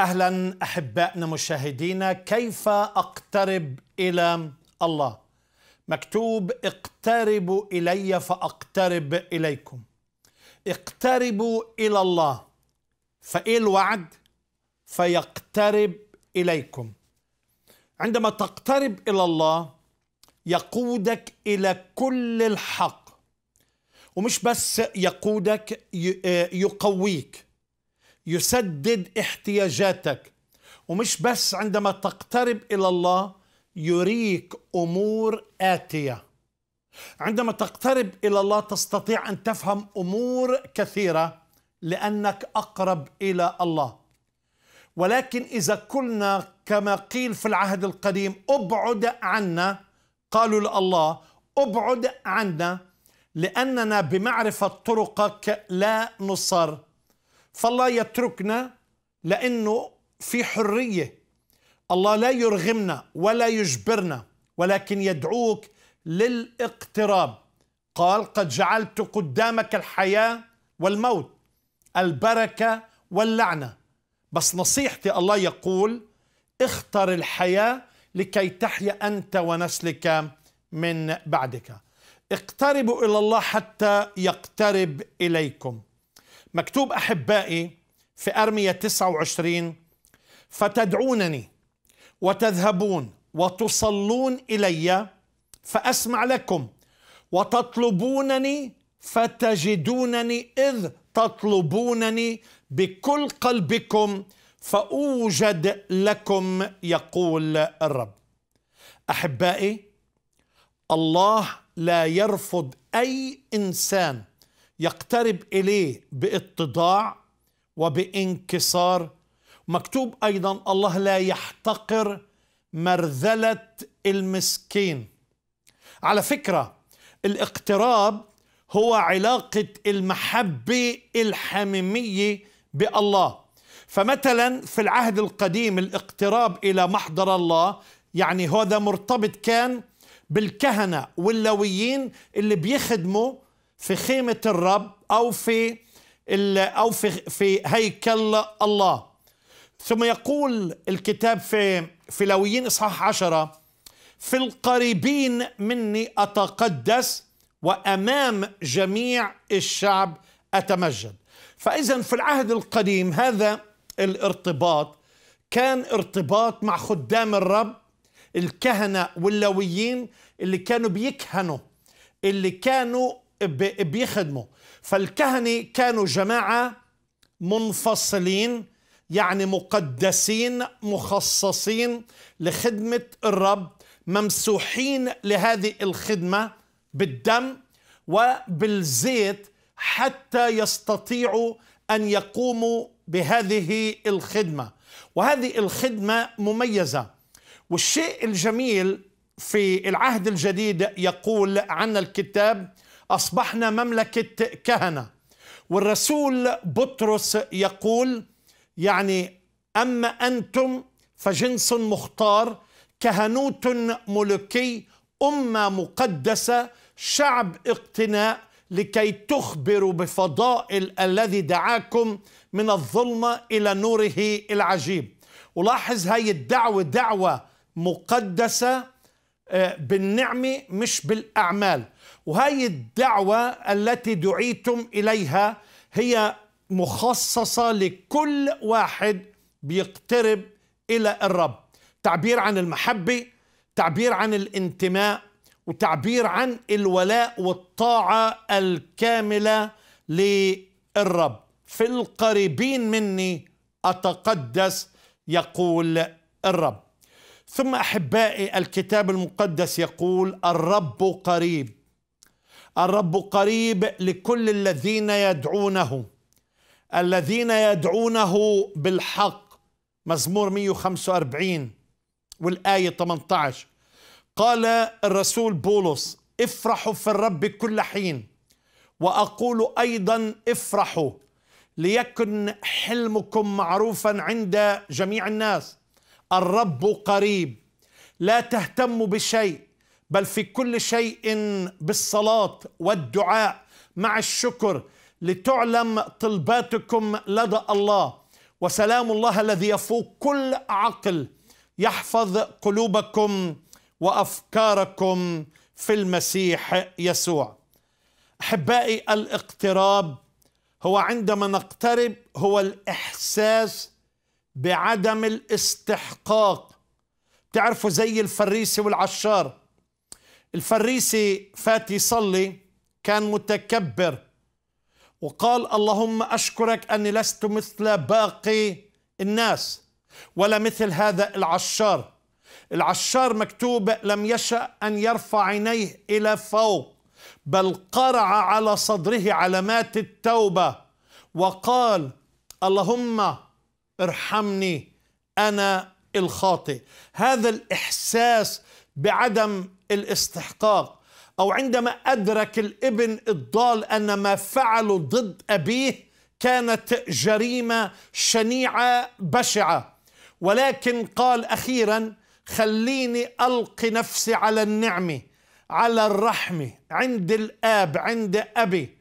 اهلا احبائنا مشاهدينا كيف اقترب الى الله مكتوب اقتربوا الي فاقترب اليكم اقتربوا الى الله فايه الوعد فيقترب اليكم عندما تقترب الى الله يقودك الى كل الحق ومش بس يقودك آه، يقويك يسدد احتياجاتك ومش بس عندما تقترب الى الله يريك امور اتيه عندما تقترب الى الله تستطيع ان تفهم امور كثيره لانك اقرب الى الله ولكن اذا كنا كما قيل في العهد القديم ابعد عنا قالوا لله ابعد عنا لاننا بمعرفه طرقك لا نصر فالله يتركنا لأنه في حرية الله لا يرغمنا ولا يجبرنا ولكن يدعوك للاقتراب قال قد جعلت قدامك الحياة والموت البركة واللعنة بس نصيحتي الله يقول اختر الحياة لكي تحيا أنت ونسلك من بعدك اقتربوا إلى الله حتى يقترب إليكم مكتوب أحبائي في أرمية 29 فتدعونني وتذهبون وتصلون إلي فأسمع لكم وتطلبونني فتجدونني إذ تطلبونني بكل قلبكم فأوجد لكم يقول الرب أحبائي الله لا يرفض أي إنسان يقترب اليه باتضاع وبانكسار مكتوب ايضا الله لا يحتقر مرذله المسكين على فكره الاقتراب هو علاقه المحبه الحميميه بالله فمثلا في العهد القديم الاقتراب الى محضر الله يعني هذا مرتبط كان بالكهنه واللويين اللي بيخدموا في خيمة الرب أو في أو في في هيكل الله ثم يقول الكتاب في في لويين إصحاح عشرة في القريبين مني أتقدس وأمام جميع الشعب أتمجد فإذا في العهد القديم هذا الارتباط كان ارتباط مع خدام الرب الكهنة واللويين اللي كانوا بيكهنوا اللي كانوا بيخدموا فالكهنة كانوا جماعة منفصلين يعني مقدسين مخصصين لخدمة الرب ممسوحين لهذه الخدمة بالدم وبالزيت حتى يستطيعوا أن يقوموا بهذه الخدمة وهذه الخدمة مميزة والشيء الجميل في العهد الجديد يقول عن الكتاب أصبحنا مملكة كهنة والرسول بطرس يقول يعني أما أنتم فجنس مختار كهنوت ملكي أمة مقدسة شعب اقتناء لكي تخبروا بفضائل الذي دعاكم من الظلمة إلى نوره العجيب ولاحظ هاي الدعوة دعوة مقدسة آه، بالنعمة مش بالأعمال وهي الدعوة التي دعيتم إليها هي مخصصة لكل واحد بيقترب إلى الرب تعبير عن المحبة تعبير عن الانتماء وتعبير عن الولاء والطاعة الكاملة للرب في القريبين مني أتقدس يقول الرب ثم أحبائي الكتاب المقدس يقول الرب قريب الرب قريب لكل الذين يدعونه الذين يدعونه بالحق مزمور 145 والآية 18 قال الرسول بولس افرحوا في الرب كل حين وأقول أيضا افرحوا ليكن حلمكم معروفا عند جميع الناس الرب قريب لا تهتموا بشيء بل في كل شيء بالصلاة والدعاء مع الشكر لتعلم طلباتكم لدى الله وسلام الله الذي يفوق كل عقل يحفظ قلوبكم وافكاركم في المسيح يسوع. احبائي الاقتراب هو عندما نقترب هو الاحساس بعدم الاستحقاق. تعرفوا زي الفريسي والعشار الفريسي فات يصلي كان متكبر وقال اللهم أشكرك أني لست مثل باقي الناس ولا مثل هذا العشار العشار مكتوب لم يشأ أن يرفع عينيه إلى فوق بل قرع على صدره علامات التوبة وقال اللهم ارحمني أنا الخاطئ هذا الإحساس بعدم الاستحقاق او عندما ادرك الابن الضال ان ما فعله ضد ابيه كانت جريمه شنيعه بشعه ولكن قال اخيرا خليني القي نفسي على النعمه على الرحمه عند الاب عند ابي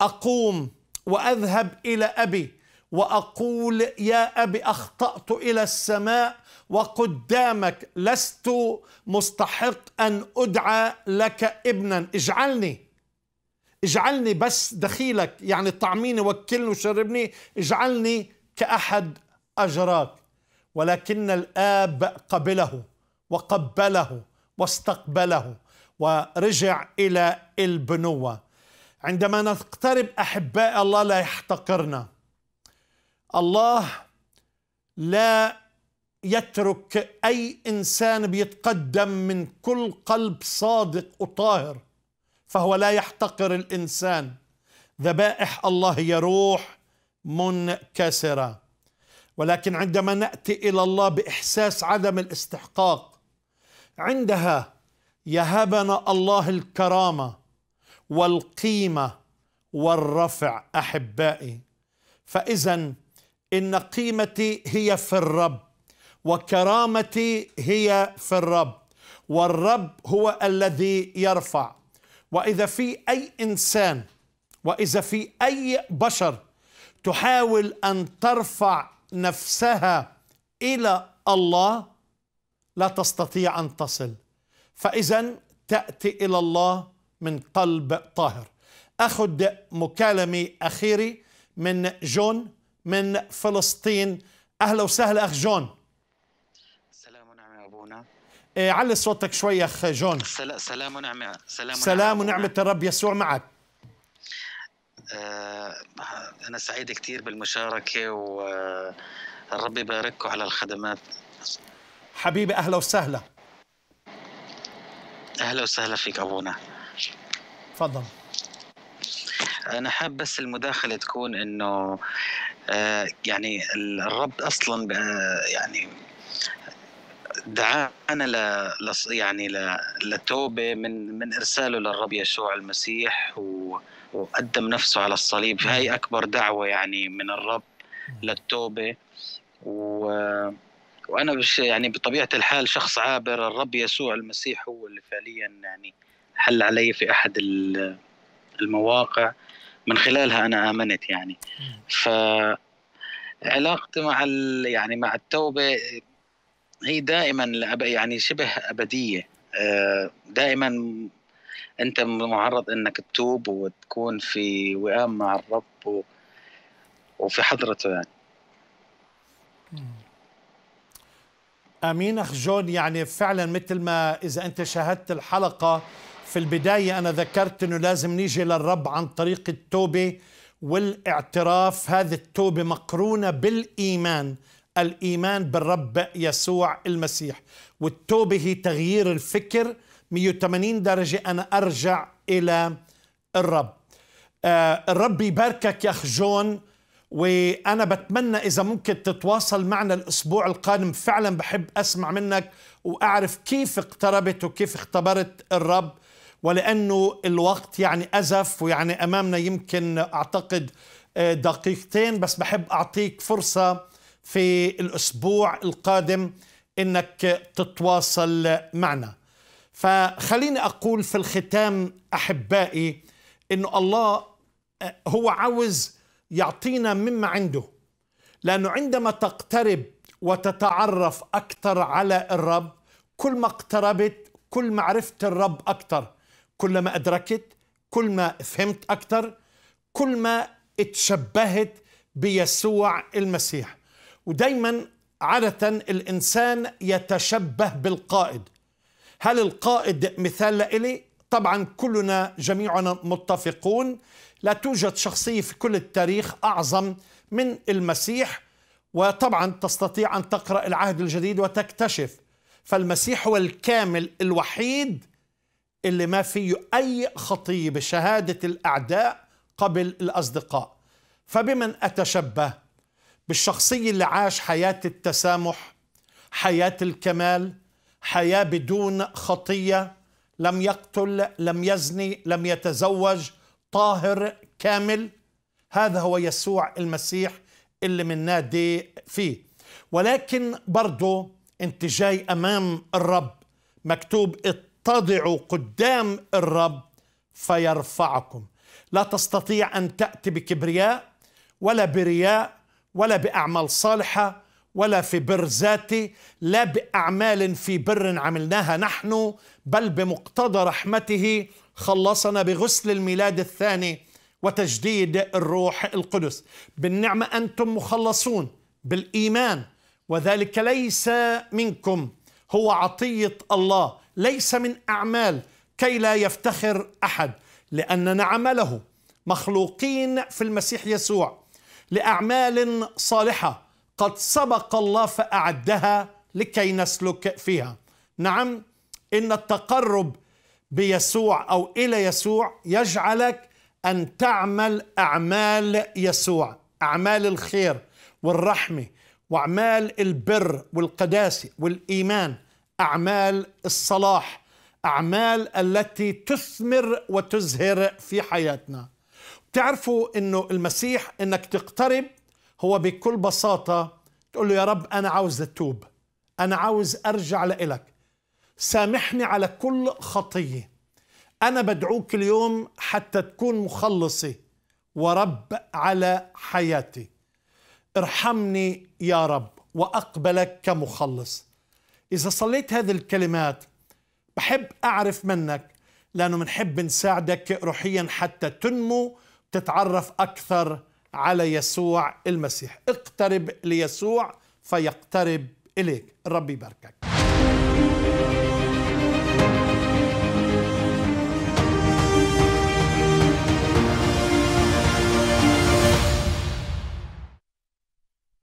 اقوم واذهب الى ابي واقول يا ابي اخطات الى السماء وقدامك لست مستحق أن أدعى لك ابنا اجعلني اجعلني بس دخيلك يعني طعميني وكلني وشربني اجعلني كأحد أجراك ولكن الآب قبله وقبله واستقبله ورجع إلى البنوة عندما نقترب أحباء الله لا يحتقرنا الله لا يترك أي إنسان بيتقدم من كل قلب صادق وطاهر فهو لا يحتقر الإنسان ذبائح الله هي روح منكسرة ولكن عندما نأتي إلى الله بإحساس عدم الاستحقاق عندها يهبنا الله الكرامة والقيمة والرفع أحبائي فإذا إن قيمتي هي في الرب وكرامتي هي في الرب والرب هو الذي يرفع واذا في اي انسان واذا في اي بشر تحاول ان ترفع نفسها الى الله لا تستطيع ان تصل فاذا تاتي الى الله من قلب طاهر اخذ مكالمه اخيره من جون من فلسطين اهلا وسهلا اخ جون إيه، علي صوتك شوي يا اخ جون سلام ونعمه سلام, سلام ونعمه الرب يسوع معك آه، أنا سعيد كثير بالمشاركة والرب يبارككم على الخدمات حبيبي أهلا وسهلا أهلا وسهلا فيك أبونا تفضل أنا حاب بس المداخلة تكون إنه آه، يعني الرب أصلا يعني دعانا ل... لص... يعني ل... لتوبه من من ارساله للرب يسوع المسيح و... وقدم نفسه على الصليب هاي اكبر دعوه يعني من الرب للتوبه و... وانا بش... يعني بطبيعه الحال شخص عابر الرب يسوع المسيح هو اللي فعليا يعني حل علي في احد المواقع من خلالها انا امنت يعني ف علاقتي مع ال... يعني مع التوبه هي دائما يعني شبه ابديه آه، دائما انت معرض انك تتوب وتكون في وئام مع الرب وفي حضرته يعني امين اخ جون يعني فعلا مثل ما اذا انت شاهدت الحلقه في البدايه انا ذكرت انه لازم نيجي للرب عن طريق التوبه والاعتراف هذه التوبه مقرونه بالايمان الايمان بالرب يسوع المسيح والتوبه هي تغيير الفكر 180 درجه انا ارجع الى الرب آه الرب يباركك يا اخ جون وانا بتمنى اذا ممكن تتواصل معنا الاسبوع القادم فعلا بحب اسمع منك واعرف كيف اقتربت وكيف اختبرت الرب ولانه الوقت يعني ازف ويعني امامنا يمكن اعتقد آه، دقيقتين بس بحب اعطيك فرصه في الأسبوع القادم أنك تتواصل معنا فخليني أقول في الختام أحبائي أنه الله آه، هو عاوز يعطينا مما عنده لأنه عندما تقترب وتتعرف أكثر على الرب كل ما اقتربت كل ما عرفت الرب أكثر كل ما أدركت كل ما فهمت أكثر كل ما اتشبهت بيسوع المسيح ودايما عادة الإنسان يتشبه بالقائد هل القائد مثال لإلي؟ طبعا كلنا جميعنا متفقون لا توجد شخصية في كل التاريخ أعظم من المسيح وطبعا تستطيع أن تقرأ العهد الجديد وتكتشف فالمسيح هو الكامل الوحيد اللي ما فيه أي خطية بشهادة الأعداء قبل الأصدقاء فبمن أتشبه بالشخصية اللي عاش حياة التسامح حياة الكمال حياة بدون خطية لم يقتل لم يزني لم يتزوج طاهر كامل هذا هو يسوع المسيح اللي من نادي فيه ولكن برضو انت جاي امام الرب مكتوب اتضعوا قدام الرب فيرفعكم لا تستطيع ان تاتي بكبرياء ولا برياء ولا بأعمال صالحة ولا في بر ذاتي لا بأعمال في بر عملناها نحن بل بمقتضى رحمته خلصنا بغسل الميلاد الثاني وتجديد الروح القدس بالنعمة أنتم مخلصون بالإيمان وذلك ليس منكم هو عطية الله ليس من أعمال كي لا يفتخر أحد لأننا عمله مخلوقين في المسيح يسوع لأعمال صالحة قد سبق الله فأعدها لكي نسلك فيها نعم إن التقرب بيسوع أو إلى يسوع يجعلك أن تعمل أعمال يسوع أعمال الخير والرحمة وأعمال البر والقداسة والإيمان أعمال الصلاح أعمال التي تثمر وتزهر في حياتنا تعرفوا انه المسيح انك تقترب هو بكل بساطة تقول له يا رب أنا عاوز أتوب أنا عاوز أرجع لإلك سامحني على كل خطية أنا بدعوك اليوم حتى تكون مخلصي ورب على حياتي ارحمني يا رب وأقبلك كمخلص إذا صليت هذه الكلمات بحب أعرف منك لأنه منحب نساعدك روحيا حتى تنمو تتعرف اكثر على يسوع المسيح اقترب ليسوع فيقترب اليك الرب يباركك